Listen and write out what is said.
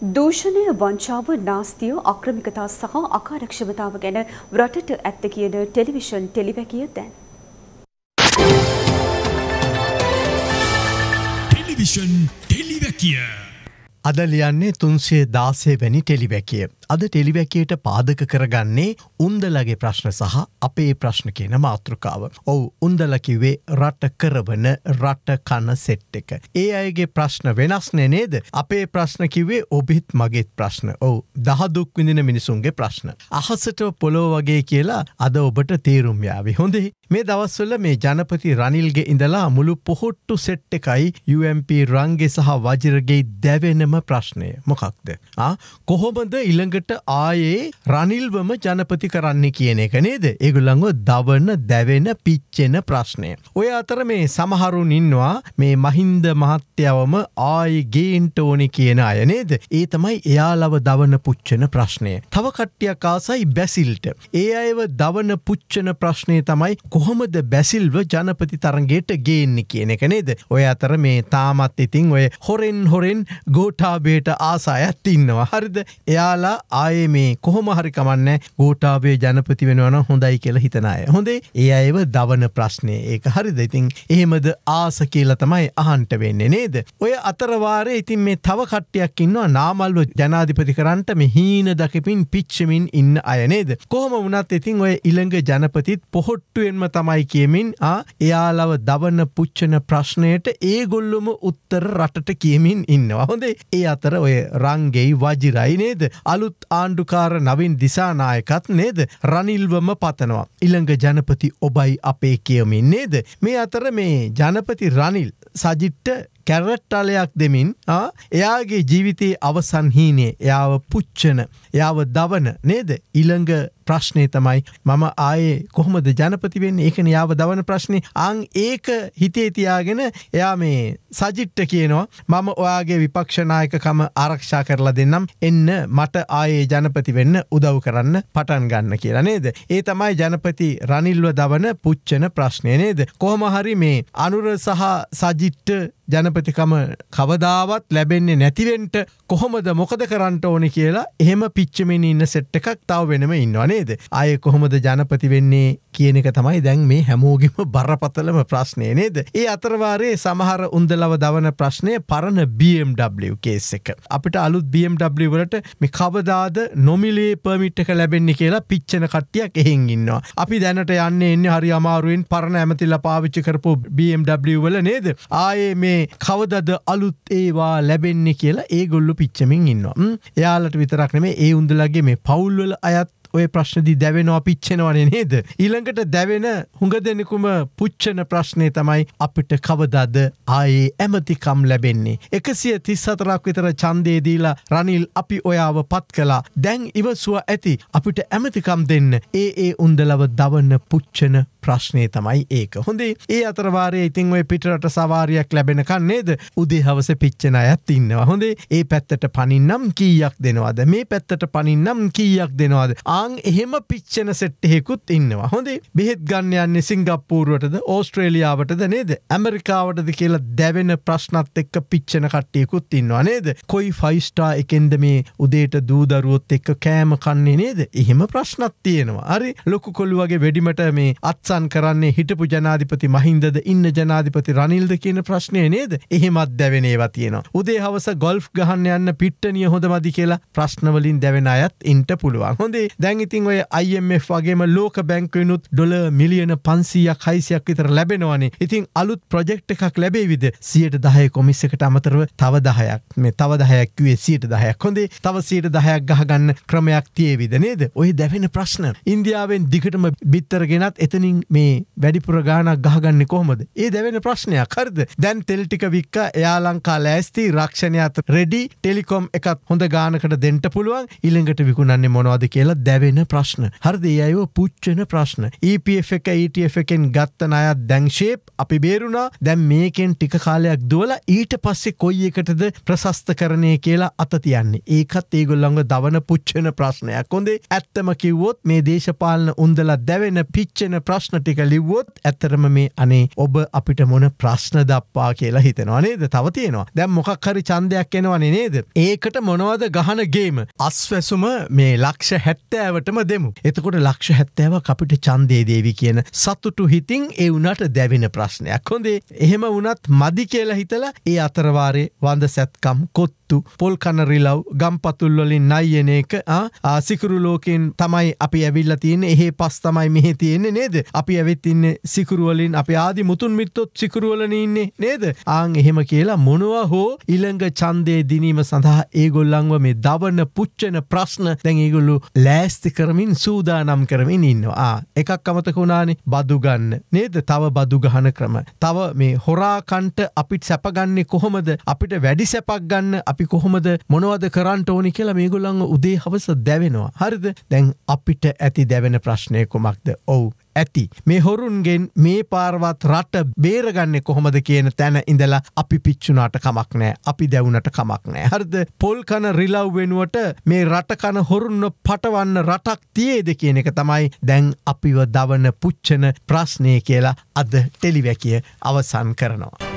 දූෂණය වංචාව නාස්තිය අක්‍රමිකතා සහ අකාරක්ෂමතාව ගැන රටට ඇත්ත කියන ටෙලිවිෂන් ටෙලිවැකිය දැන්. ටෙලිවිෂන් ටෙලිවැකිය අද ලියන්නේ තුන්සේ දාසේ වැනි ටෙලිවැකිය. අද ටෙලිවැකයට පාදක කරගන්නේ උන්දලගේ ප්‍රශ්න සහ අපේ ප්‍රශ්න කියන මාතෘකාව. ඔවු උන්දලකිවේ රට කරවන රට කන සෙට් එක. ඒ අයගේ ප්‍රශ්න වෙනස්නේ නේද අපේ ප්‍රශ්නකිවේ ඔබිත් මගේත් ප්‍රශ්න ඔවු දහදුක් විඳින මිනිසුන්ගේ ප්‍රශ්න. අහසට පොලෝ වගේ කියලා අද ඔබට තේරුම්යාවි හොඳේ මේ දවස්වල මේ ජනපති රනිල්ගේ ඉඳලා මුළු පොහොට්ටු සෙට් එකයි UMP රංගේ සහ වජරගේ දැවෙනම ප්‍රශ්නය මොකක්ද. කොහොමද ඉළඟට මේකට ආයේ රනිල්වම ජනපති කරන්න කියන එක නේද ඒගුල්ලඟ දවන්න දැවෙන පිච්චෙන ප්‍රශ්නය. ඔය අතර මේ සමහරුන් ඉන්නවා මේ මහින්ද මහත්්‍යාවම ආයි ගේන්ට ඕනි කියන අය නේද ඒ තමයි එයාලව දවන පුච්චන ප්‍රශ්නය. තවකට්ටියක් ආසයි බැසිල්ට. ඒ අයව දවන පුච්චන ප්‍රශ්නය තමයි කොහොමද බැසිල්ව ජනපති තරන්ගේට ගේන්න කියන එක නේද. ඔය අතර මේ තාමත් ඉතින් ඔය හොරෙන් හොරෙන් ගෝටාබේට ආසායත් ඉන්නවා හරිද එයාලා ආයේ මේ කොහොම හරි කමන්න ගෝටාබේ ජනපති වෙනවන හොඳයි කියලා හිතනය. හොඳේ ඒ අයව දවන ප්‍රශ්නය ඒක හරිද ඉතින් එහෙමද ආස කියලා තමයි අහන්ට වෙන්නේ නේද. ඔය අතරවාරය ඉතින් මේ තව කට්ටයක් ඉන්නවා නාමල්ව ජනාධිපති කරන්ට මෙහීන දකිපින් පිච්චමින් ඉන්න අයනේද. කොහොම වනත් ඉතින් ඔය ඉළඟ ජනපතිත් පොහොට්ටුවෙන්ම තමයි කියමින් එයාලව දවන පුච්චන ප්‍රශ්නයට ඒගොල්ලොම උත්තර රටට කියමින් ඉන්නවා හොඳේ ඒ අතර ඔය රංගෙයි වජිරයි නේද අලුත් ආණ්ඩුකාර නවින් දිසානායකත් නේද රනිල්වම පතනවා. ඉළඟ ජනපති ඔබයි අපේ කියමින් නේද. මේ අතර මේ ජනපති රනිල් සජිට්ට කැරට්ටලයක් දෙමින් එයාගේ ජීවිතයේ අවසන්හීනේ එයාව පුච්චන එයාව දවන නේද ඉළඟ ප්‍රශ්නය තමයි මම ආයේ කොහොමද ජනපති වෙන්නේ ඒකන යාව දවන ප්‍රශ්නේ අං ඒක හිතේ තියාගෙන එයා මේ සජිට්ට කියනවා මම ඔයාගේ විපක්ෂනායකකම ආරක්ෂා කරලා දෙන්නම් එන්න මට ආයේ ජනපති වෙන්න උදව් කරන්න පටන් ගන්න කියලා නේද ඒ තමයි ජනපති රනිල්ව දවන පුච්චන ප්‍රශ්නය නේද කොහොම හරි මේ අනුර සහ සජිට්ට ජනපතිකම කවදාවත් ලැබෙන්නේ නැතිවෙන්ට කොහොමද මොකද කරන්නට ඕනි කියලා එහෙම පිච්චමින් ඉන්න සෙට් එකක් තාව වෙනම ඉන්නවානේ නේද ආය කොහොමද ජනපති වෙන්නේ කියන එක තමයි දැන් මේ හැමෝගෙම බරපතලම ප්‍රශ්නය නේද ඒ අතරවාරයේ සමහර උන්දලව දවන ප්‍රශ්නය පරණ BMW කේස් එක අපිට අලුත් BMW වලට මේ කවදාද නොමිලේ පමිට් එක ලැබෙන්නේ කියලා පිච්චන කට්ටියක් එහෙන් ඉන්නවා අපි දැනට යන්න එන්න හරි අමාරුවෙන් පරණ ඇමතිල්ල පාවිච්චි කරපු BMW වල නේද ආයේ මේ කවදද අලුත් ඒවා ලැබෙන්නේ කියලා ඒ ගොල්ලු පිච්චමින් ඉන්නවා එයාලට විතරක්න මේ ඒ උන්දලගේ මේ පවුල්වල අයත් ඔය ප්‍රශ්නදී දැවෙනවා පිච්චෙනවනේ නේද. ඊළඟට දැවෙන හුඟ දෙනෙකුම පුච්චන ප්‍රශ්නය තමයි අපිට කවදද ආයේ ඇමතිකම් ලැබෙන්නේ. එකසිය තිස්සතරක් විතර චන්දේදීලා රනිල් අපි ඔයාව පත් කලා දැන් ඉවසුව ඇති අපිට ඇමතිකම් දෙන්න ඒ ඒ උන්දලව දවන්න පුච්චන ප්‍රශ්නය තමයි ඒක හොඳේ ඒ අතරවාරය ඉතින් ඔය පිටරට සවාරයක් ලැබෙනකන්නේද උදේ හවස පිච්චන අයත් ඉන්නවා හොඳේ ඒ පැත්තට පනින්නම් කීයක් දෙනවාද මේ පැත්තට පනින්නම් කීයක් දෙනවාද ආං එහෙම පිච්චන සෙට්ටෙකුත් ඉන්නවා හොඳේ බෙහෙත් ගන්නයන්නේ සිංගප්පූරුවටද ඕස්ට්‍රේලියාවටද නේද ඇමරිකාවටද කියලා දැවෙන ප්‍රශ්නත් එක්ක පිච්චන කට්ටියකුත් ඉන්නවා නේද කොයි ෆයිස්ටා එකෙන්ද මේ උදේට දූදරුවොත් එක්ක කෑම කන්නේ නේද එහෙම ප්‍රශ්නත් තියෙනවා අරි ලොකු කොළු වගේ වැඩිමට මේ අත්ස පත්සන් කරන්නේ හිටපු ජනාධිපති මහින්දද ඉන්න ජනාධිපති රනිල්ද කියන ප්‍රශ්නය නේද එහෙමත් දැවෙනේවා තියෙනවා. උදේ හවස ගොල්ෆ් ගහන්න යන්න පිට්ටනිය හොඳමදි කියලා ප්‍රශ්නවලින් දැවෙන අයත් ඉන්ට පුළුවන්. හොඳේ දැන් ඉතින් ඔය IMF වගේම ලෝක බැංකුවනුත් ඩොල මිලියන පන්සීයක් හයිසියක් විතර ලැබෙනවානේ. ඉතින් අලුත් ප්‍රොජෙක්් එකක් ලැබේවිද සියට දහය කොමිස්සකට අමතරව තව දහයක් මේ තව දහයක් වේ සියට දහයක් හොඳේ තව සියට දහයක් ගහගන්න ක්‍රමයක් තියේවිද නේද ඔය දැවෙන ප්‍රශ්න. ඉන්දියාවෙන් දිගටම බිත්තරගෙනත් එතනින් දැන් මේ වැඩිපුර ගානක් ගහගන්න කොහොමද ඒ දැවෙන ප්‍රශ්නයක් හරිද දැන් තෙල්ටික වික්ක එයාලංකා ලෑස්ති රක්ෂණයත් රෙඩි ටෙලිකොම් එකත් හොඳ ගානකට දෙන්ට පුළුවන් ඉළඟට විකුණන්නේ මොනවාද කියලා දැවෙන ප්‍රශ්න හරිද අයෝ පුච්චන ප්‍රශ්න EPF එක ETF එකෙන් ගත්තන අයත් දැංශේප් අපි බේරුණා දැන් මේකෙන් ටික කාලයක් දුවල ඊට පස්සේ කොයි එකටද ප්‍රශස්ත කරණය කියලා අතතියන්නේ ඒකත් ඒගොල්ලඟ දවන පුච්චන ප්‍රශ්නයක් හොඳේ ඇත්තම කිව්වොත් මේ දේශපාලන උන්දලා දැවෙන පිච්චෙන ප්‍රශ්න ප්‍රශ්න ටික ලිව්වොත් ඇත්තරම මේ අනේ ඔබ අපිට මොන ප්‍රශ්න දප්පා කියලා හිතනවා නේද තවතියෙනවා දැම් මොකක්හරි චන්දයක් එනවනේ නේද ඒකට මොනවද ගහනගේම අස්වැසුම මේ ලක්ෂ හැත්තෑවටම දෙමු එතකොට ලක්ෂ හැත්තෑව අපිට චන්දේදේවි කියන සතුටු හිතින් ඒ වුනට දැවෙන ප්‍රශ්නයක් හොඳේ එහෙම වනත් මදි කියලා හිතලා ඒ අතරවාරය වන්ද සැත්කම් කොත් ඇත්තු පොල් කනරිලව් ගම්පතුල්වලින් නයියන එක සිකරු ලෝකෙන් තමයි අපි ඇවිල්ල තියෙන එහේ පස් තමයි මෙහෙ තියෙන්නේ නේද අපි ඇවිත්තින්න සිකරුවලින් අප ආදි මුතුන් මිත්තොත් සිකරුවලන ඉන්නේ නේද ආං එහෙම කියලා මොනවා හෝ ඉළඟ චන්දය දිනීම සඳහා ඒගොල්ලංව මේ දවන පුච්චන ප්‍රශ්න දැන් ඒගොල්ලු ලෑස්ති කරමින් සූදානම් කරමින් ඉන්නවා එකක් අමතක වුණානේ බදුගන්න නේද තව බදුගහන ක්‍රම තව මේ හොරාකන්ට අපිත් සැපගන්නේ කොහොමද අපිට වැඩි සැපක් ගන්න අපි අපි කොහොමද මොනවද කරන්ට ඕනි කියලා මේගොල්ලන් උදේ හවස දැවෙනවා. හරිද දැන් අපිට ඇති දැවෙන ප්‍රශ්නය කුමක්ද ඔවු ඇති. මේ හොරුන්ගෙන් මේ පාරවත් රට බේරගන්න කොහොමද කියන තැන ඉඳලා අපි පිච්චුනාට කමක් නෑ අපි දැවුනට කමක් නෑ හරිද පොල්කන රිලව් වෙනුවට මේ රටකන හොරුන්න පටවන්න රටක් තියේද කියන එක තමයි දැන් අපිව දවන පුච්චන ප්‍රශ්නය කියලා අද ටෙලිවැකිය අවසන් කරනවා.